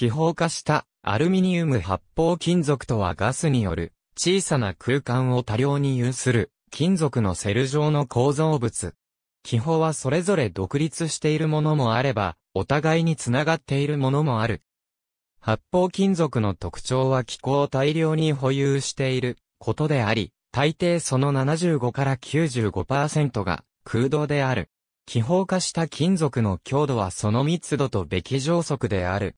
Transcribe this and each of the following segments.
気泡化したアルミニウム発泡金属とはガスによる小さな空間を多量に有する金属のセル状の構造物。気泡はそれぞれ独立しているものもあれば、お互いにつながっているものもある。発泡金属の特徴は気泡を大量に保有していることであり、大抵その75から95%が空洞である。気泡化した金属の強度はその密度とべき上速である。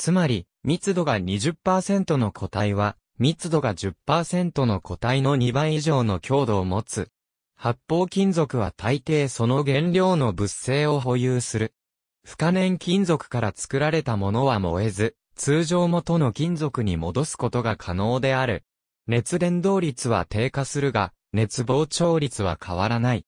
つまり、密度が20%の個体は、密度が10%の個体の2倍以上の強度を持つ。発泡金属は大抵その原料の物性を保有する。不可燃金属から作られたものは燃えず、通常元の金属に戻すことが可能である。熱伝導率は低下するが、熱膨張率は変わらない。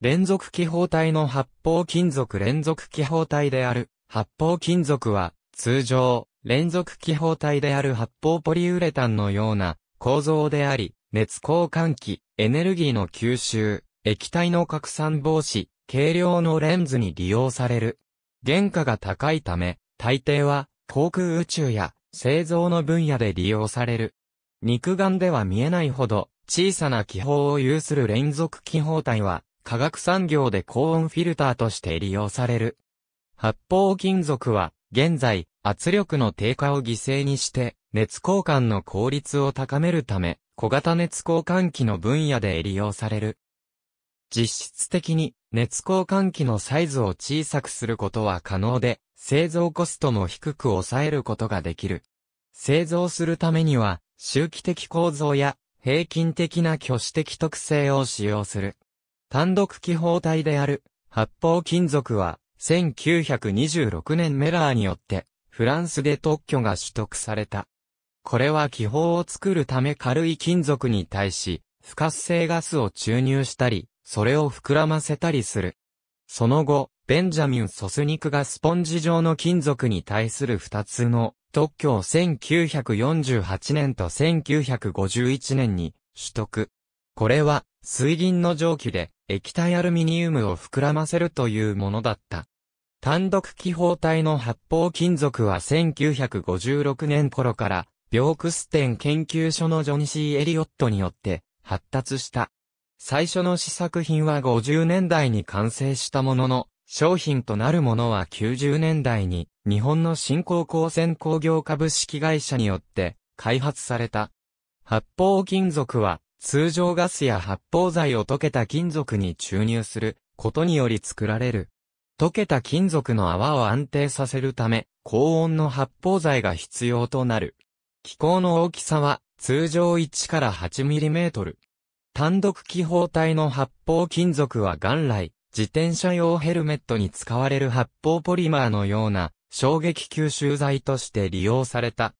連続気泡体の発泡金属連続気泡体である、発泡金属は、通常、連続気泡体である発泡ポリウレタンのような構造であり、熱交換器、エネルギーの吸収、液体の拡散防止、軽量のレンズに利用される。原価が高いため、大抵は航空宇宙や製造の分野で利用される。肉眼では見えないほど小さな気泡を有する連続気泡体は化学産業で高温フィルターとして利用される。発泡金属は現在、圧力の低下を犠牲にして、熱交換の効率を高めるため、小型熱交換機の分野で利用される。実質的に熱交換機のサイズを小さくすることは可能で、製造コストも低く抑えることができる。製造するためには、周期的構造や平均的な挙手的特性を使用する。単独気泡体である発泡金属は1926年メラーによって、フランスで特許が取得された。これは気泡を作るため軽い金属に対し、不活性ガスを注入したり、それを膨らませたりする。その後、ベンジャミン・ソスニクがスポンジ状の金属に対する二つの特許を1948年と1951年に取得。これは水銀の蒸気で液体アルミニウムを膨らませるというものだった。単独気泡体の発泡金属は1956年頃から、ビョークステン研究所のジョニシー・エリオットによって発達した。最初の試作品は50年代に完成したものの、商品となるものは90年代に日本の新興光線工業株式会社によって開発された。発泡金属は通常ガスや発泡剤を溶けた金属に注入することにより作られる溶けた金属の泡を安定させるため、高温の発泡剤が必要となる。気候の大きさは通常1から8トル。単独気泡体の発泡金属は元来、自転車用ヘルメットに使われる発泡ポリマーのような衝撃吸収剤として利用された。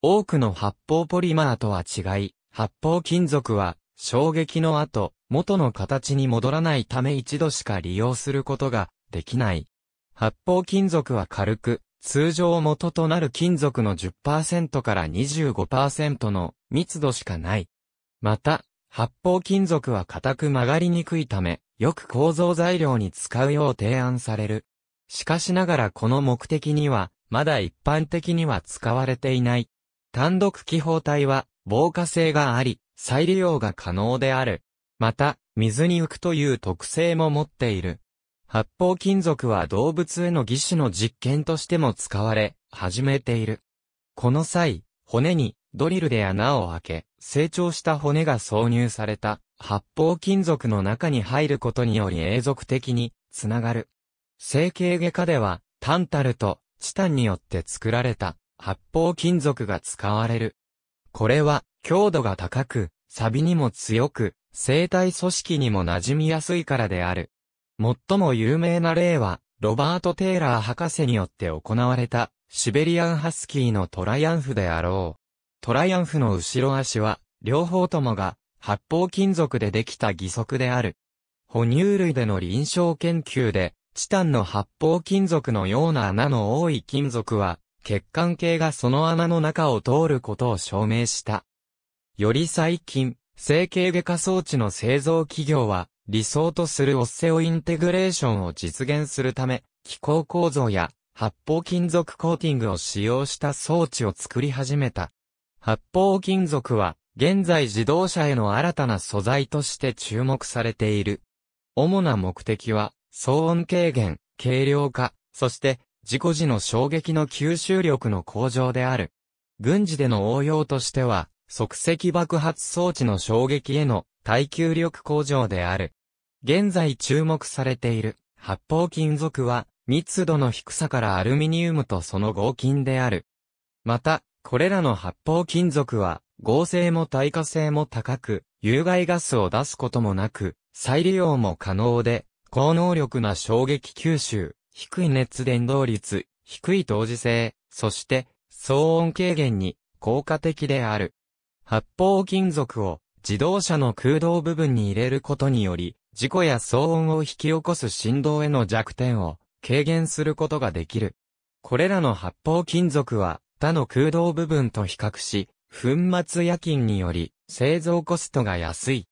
多くの発泡ポリマーとは違い、発泡金属は衝撃の後、元の形に戻らないため一度しか利用することができない。発泡金属は軽く、通常元となる金属の10%から25%の密度しかない。また、発泡金属は硬く曲がりにくいため、よく構造材料に使うよう提案される。しかしながらこの目的には、まだ一般的には使われていない。単独気泡体は、防火性があり、再利用が可能である。また、水に浮くという特性も持っている。発泡金属は動物への義手の実験としても使われ、始めている。この際、骨にドリルで穴を開け、成長した骨が挿入された発泡金属の中に入ることにより永続的につながる。整形外科では、タンタルとチタンによって作られた発泡金属が使われる。これは強度が高く、サビにも強く、生体組織にも馴染みやすいからである。最も有名な例は、ロバート・テイラー博士によって行われた、シベリアンハスキーのトライアンフであろう。トライアンフの後ろ足は、両方ともが、発泡金属でできた義足である。哺乳類での臨床研究で、チタンの発泡金属のような穴の多い金属は、血管系がその穴の中を通ることを証明した。より最近、整形外科装置の製造企業は、理想とするオッセオインテグレーションを実現するため、気候構造や発泡金属コーティングを使用した装置を作り始めた。発泡金属は、現在自動車への新たな素材として注目されている。主な目的は、騒音軽減、軽量化、そして事故時の衝撃の吸収力の向上である。軍事での応用としては、即席爆発装置の衝撃への耐久力向上である。現在注目されている発泡金属は密度の低さからアルミニウムとその合金である。また、これらの発泡金属は合成も耐火性も高く、有害ガスを出すこともなく、再利用も可能で、高能力な衝撃吸収、低い熱伝導率、低い同時性、そして騒音軽減に効果的である。発泡金属を自動車の空洞部分に入れることにより、事故や騒音を引き起こす振動への弱点を軽減することができる。これらの発泡金属は他の空洞部分と比較し、粉末夜勤により製造コストが安い。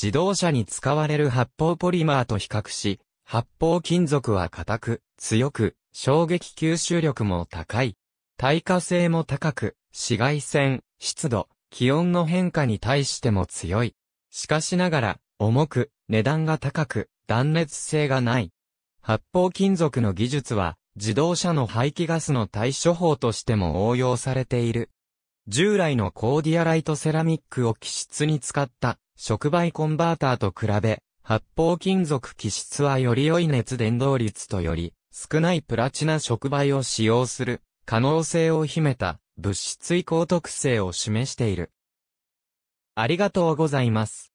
自動車に使われる発泡ポリマーと比較し、発泡金属は硬く、強く、衝撃吸収力も高い。耐火性も高く、紫外線、湿度、気温の変化に対しても強い。しかしながら、重く、値段が高く、断熱性がない。発泡金属の技術は、自動車の排気ガスの対処法としても応用されている。従来のコーディアライトセラミックを気質に使った触媒コンバーターと比べ、発泡金属気質はより良い熱伝導率とより少ないプラチナ触媒を使用する可能性を秘めた物質移行特性を示している。ありがとうございます。